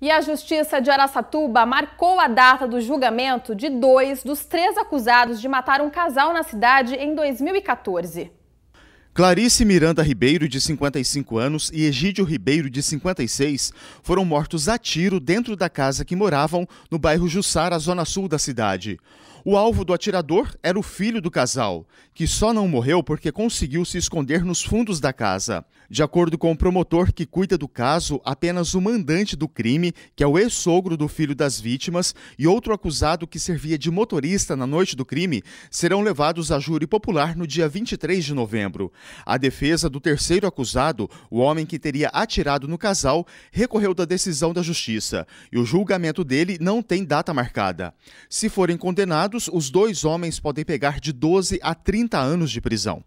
E a Justiça de Araçatuba marcou a data do julgamento de dois dos três acusados de matar um casal na cidade em 2014. Clarice Miranda Ribeiro, de 55 anos, e Egídio Ribeiro, de 56, foram mortos a tiro dentro da casa que moravam no bairro Jussara, zona sul da cidade. O alvo do atirador era o filho do casal, que só não morreu porque conseguiu se esconder nos fundos da casa. De acordo com o promotor que cuida do caso, apenas o mandante do crime, que é o ex-sogro do filho das vítimas, e outro acusado que servia de motorista na noite do crime, serão levados a júri popular no dia 23 de novembro. A defesa do terceiro acusado, o homem que teria atirado no casal, recorreu da decisão da justiça, e o julgamento dele não tem data marcada. Se forem condenados, os dois homens podem pegar de 12 a 30 anos de prisão.